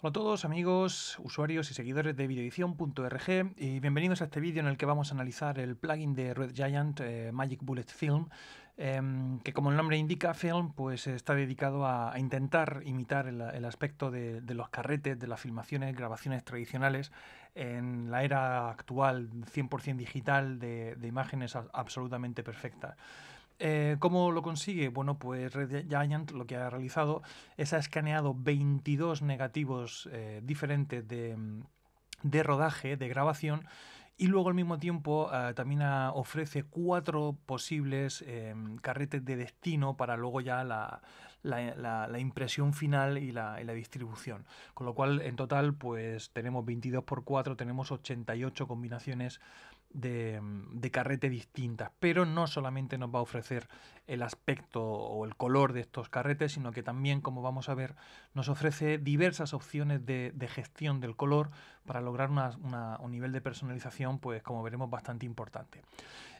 Hola a todos amigos, usuarios y seguidores de videoedición.org y bienvenidos a este vídeo en el que vamos a analizar el plugin de Red Giant eh, Magic Bullet Film em, que como el nombre indica, Film pues está dedicado a, intentar imitar el, aspecto de, los carretes, de las filmaciones, grabaciones tradicionales en la era actual 100% digital de, de imágenes absolutamente perfectas. Eh, ¿Cómo lo consigue? Bueno, pues Red Giant lo que ha realizado es ha escaneado 22 negativos eh, diferentes mm, de, rodaje, de grabación, y luego al mismo tiempo ah, también ofrece cuatro posibles em, carretes de destino para luego ya la, impresión final y, la, distribución. Con lo cual en total pues tenemos 22 por 4, tenemos 88 combinaciones de, mm, de, carrete distintas, pero no solamente nos va a ofrecer el aspecto o el color de estos carretes, sino que también, como vamos a ver, nos ofrece diversas opciones de, gestión del color para lograr una, un nivel de personalización, pues como veremos, bastante importante.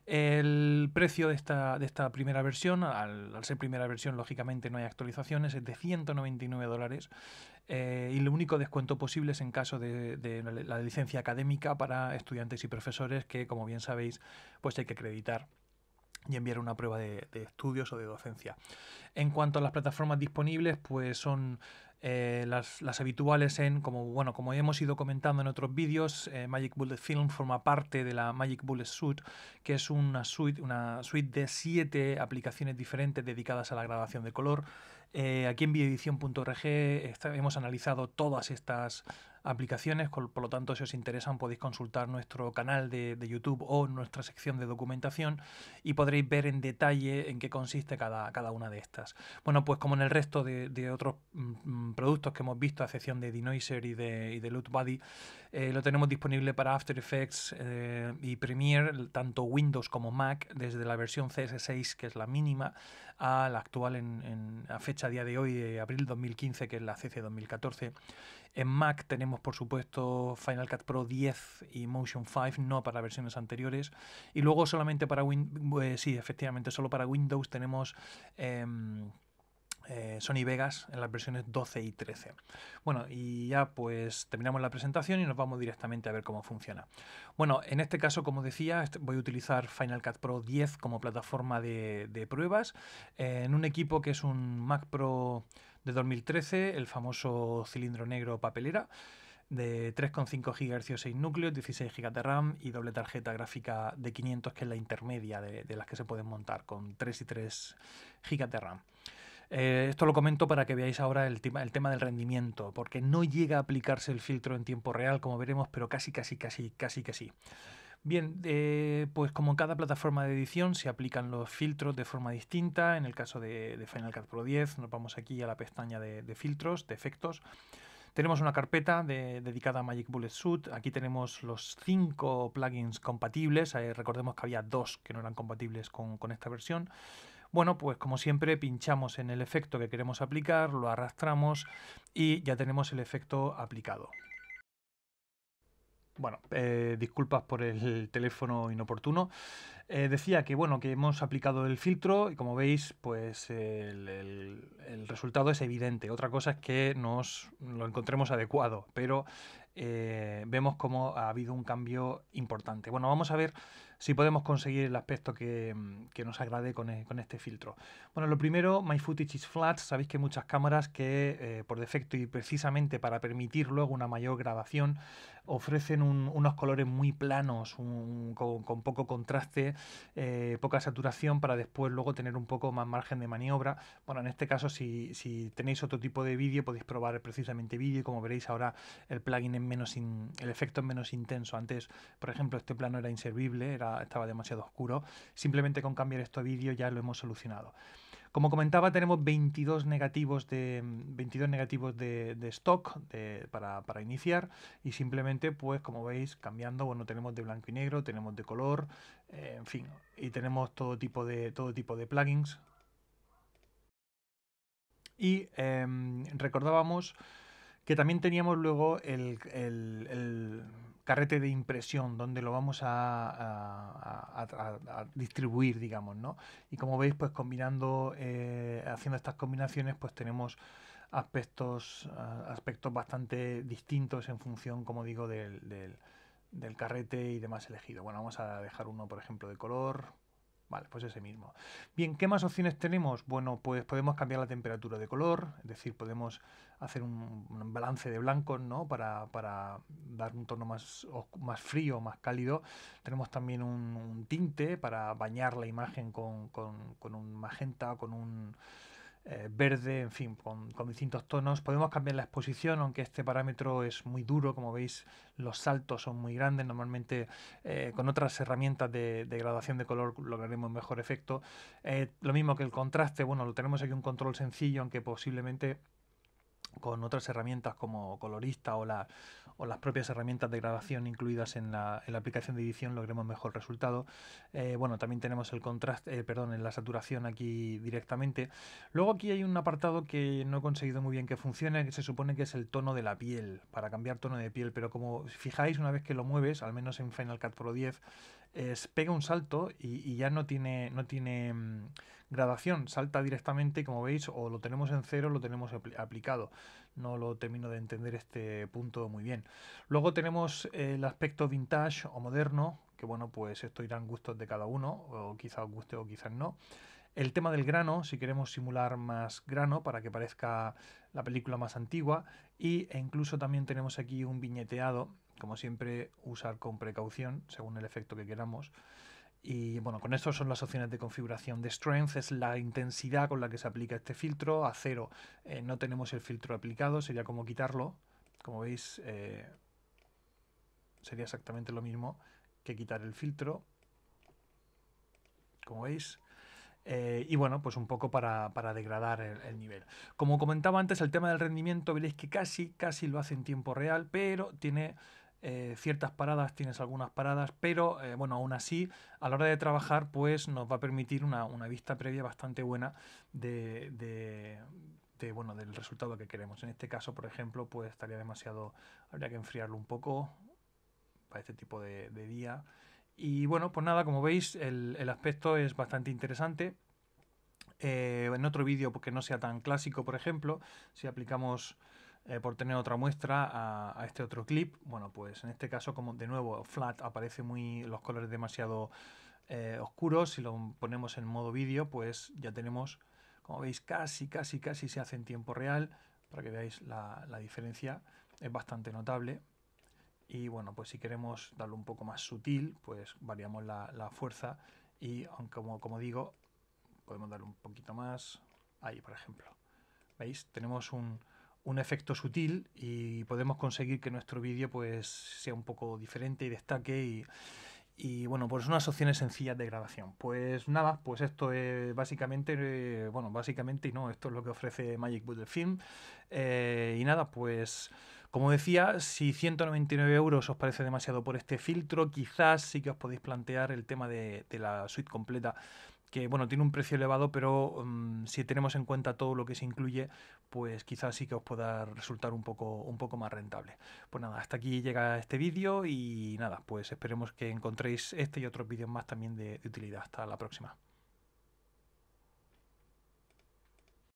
El precio de esta, de esta primera versión, al, al, ser primera versión, lógicamente no hay actualizaciones, es de 199 dólares. Eh, y lo único descuento posible es en caso de, la licencia académica para estudiantes y profesores que, como bien sabéis, pues hay que acreditar y enviar una prueba de, de estudios o de docencia. En cuanto a las plataformas disponibles, pues son eh, las, habituales en, como, bueno, como hemos ido comentando en otros vídeos, eh, Magic Bullet Film forma parte de la Magic Bullet Suite, que es una suite, una suite de siete aplicaciones diferentes dedicadas a la grabación de color. Eh, aquí en videoedición.org hemos analizado todas estas aplicaciones, por, lo tanto si os interesan podéis consultar nuestro canal de, YouTube o nuestra sección de documentación y podréis ver en detalle en qué consiste cada, una de estas. Bueno, pues como en el resto de, otros... Mm, productos que hemos visto, a excepción de Denoiser y de, y de Loot Body, eh, lo tenemos disponible para After Effects eh, y Premiere, tanto Windows como Mac, desde la versión CS6, que es la mínima, a la actual en, en a fecha a día de hoy, de eh, abril 2015, que es la CC 2014. En Mac tenemos, por supuesto, Final Cut Pro 10 y Motion 5, no para versiones anteriores. Y luego solamente para Windows, sí, efectivamente, solo para Windows tenemos... Em, eh, Sony Vegas en las versiones 12 y 13. Bueno, y ya pues terminamos la presentación y nos vamos directamente a ver cómo funciona. Bueno, en este caso, como decía, voy a utilizar Final Cut Pro 10 como plataforma de, pruebas eh, en un equipo que es un Mac Pro de 2013, el famoso cilindro negro papelera de 3,5 GHz 6 núcleos, 16 GB de RAM y doble tarjeta gráfica de 500 que es la intermedia de, de las que se pueden montar con 3 y 3 GB de RAM. Eh, esto lo comento para que veáis ahora el tema, del rendimiento, porque no llega a aplicarse el filtro en tiempo real, como veremos, pero casi, casi, casi, casi que sí. Bien, eh, pues como en cada plataforma de edición se aplican los filtros de forma distinta. En el caso de, Final Cut Pro 10 nos vamos aquí a la pestaña de, filtros, de efectos. Tenemos una carpeta dedicada a Magic Bullet Suit. Aquí tenemos los cinco plugins compatibles. Eh, recordemos que había dos que no eran compatibles con esta versión. Bueno, pues como siempre pinchamos en el efecto que queremos aplicar, lo arrastramos y ya tenemos el efecto aplicado. Bueno, eh, disculpas por el teléfono inoportuno. Eh, decía que bueno, que hemos aplicado el filtro y como veis, pues el, resultado es evidente. Otra cosa es que nos lo encontremos adecuado, pero eh, vemos como ha habido un cambio importante. Bueno, vamos a ver si podemos conseguir el aspecto que, mm, nos agrade e, con, este filtro. Bueno, lo primero, My Footage is Flat. Sabéis que hay muchas cámaras que eh, por defecto y precisamente para permitir luego una mayor grabación ofrecen unos colores muy planos, con, poco contraste, eh, poca saturación para después luego tener un poco más margen de maniobra. Bueno, en este caso si, tenéis otro tipo de vídeo podéis probar precisamente vídeo como veréis ahora el plugin es menos el efecto es menos intenso. Antes, por ejemplo, este plano era inservible, era estaba demasiado oscuro. Simplemente con cambiar esto a vídeo ya lo hemos solucionado. Como comentaba, tenemos 22 negativos de, 22 negativos de, stock para, para, iniciar y simplemente, pues como veis, cambiando, bueno, tenemos de blanco y negro, tenemos de color, eh, en fin, y tenemos todo tipo de, todo tipo de plugins. Y em, recordábamos que también teníamos luego el, el carrete de impresión donde lo vamos a, distribuir, digamos, ¿no? Y como veis, pues combinando, eh, haciendo estas combinaciones, pues tenemos aspectos, ah, aspectos bastante distintos en función, como digo, del, del, del carrete y demás elegido. Bueno, vamos a dejar uno, por ejemplo, de color. Vale, pues ese mismo. Bien, ¿qué más opciones tenemos? Bueno, pues podemos cambiar la temperatura de color, es decir, podemos hacer un, balance de blancos, ¿no? Para, dar un tono más, más frío, más cálido. Tenemos también un, tinte para bañar la imagen con, con un magenta, o con un eh, verde, en fin, con, distintos tonos. Podemos cambiar la exposición, aunque este parámetro es muy duro, como veis los saltos son muy grandes, normalmente eh, con otras herramientas de, graduación de color lograremos mejor efecto. Eh, lo mismo que el contraste, bueno, lo tenemos aquí un control sencillo, aunque posiblemente con otras herramientas como colorista o, o, las propias herramientas de grabación incluidas en la, aplicación de edición logremos mejor resultado. Eh, bueno, también tenemos el contraste, eh, perdón, en la saturación aquí directamente. Luego aquí hay un apartado que no he conseguido muy bien que funcione, que se supone que es el tono de la piel, para cambiar tono de piel, pero como fijáis, una vez que lo mueves, al menos en Final Cut Pro 10, es, pega un salto y, ya no tiene, no tiene mm, gradación, salta directamente, como veis, o lo tenemos en cero, lo tenemos aplicado. No lo termino de entender este punto muy bien. Luego tenemos eh, el aspecto vintage o moderno, que bueno, pues esto irán gustos de cada uno, o quizás os guste o quizás no. El tema del grano, si queremos simular más grano para que parezca la película más antigua. Y, e incluso también tenemos aquí un viñeteado como siempre, usar con precaución, según el efecto que queramos. Y bueno, con esto son las opciones de configuración de Strength, es la intensidad con la que se aplica este filtro. A cero eh, no tenemos el filtro aplicado, sería como quitarlo. Como veis, eh, sería exactamente lo mismo que quitar el filtro. Como veis, eh, y bueno, pues un poco para, degradar el, nivel. Como comentaba antes, el tema del rendimiento, veréis que casi, casi lo hace en tiempo real, pero tiene eh, ciertas paradas, tienes algunas paradas, pero eh, bueno, aún así, a la hora de trabajar, pues nos va a permitir una, vista previa bastante buena de, bueno, del resultado que queremos. En este caso, por ejemplo, pues estaría demasiado, habría que enfriarlo un poco para este tipo de, día. Y bueno, pues nada, como veis, el, aspecto es bastante interesante. Eh, en otro vídeo, porque no sea tan clásico, por ejemplo, si aplicamos eh, por tener otra muestra a, este otro clip. Bueno, pues en este caso, como de nuevo, flat aparece muy los colores demasiado eh, oscuros. Si lo ponemos en modo vídeo, pues ya tenemos, como veis, casi, casi, casi se hace en tiempo real. Para que veáis la, diferencia, es bastante notable. Y bueno, pues si queremos darlo un poco más sutil, pues variamos la, fuerza. Y aunque como, como digo, podemos darle un poquito más. Ahí, por ejemplo. ¿Veis? Tenemos un, un efecto sutil y podemos conseguir que nuestro vídeo pues, sea un poco diferente y destaque y, y bueno, pues unas opciones sencillas de grabación. Pues nada, pues esto es básicamente, eh, bueno, básicamente y no, esto es lo que ofrece Magic Bullet Film. Eh, y nada, pues como decía, si 199 euros os parece demasiado por este filtro, quizás sí que os podéis plantear el tema de la suite completa que bueno, tiene un precio elevado, pero mm, si tenemos en cuenta todo lo que se incluye, pues quizás sí que os pueda resultar un poco, un poco más rentable. Pues nada, hasta aquí llega este vídeo y nada, pues esperemos que encontréis este y otros vídeos más también de utilidad. Hasta la próxima.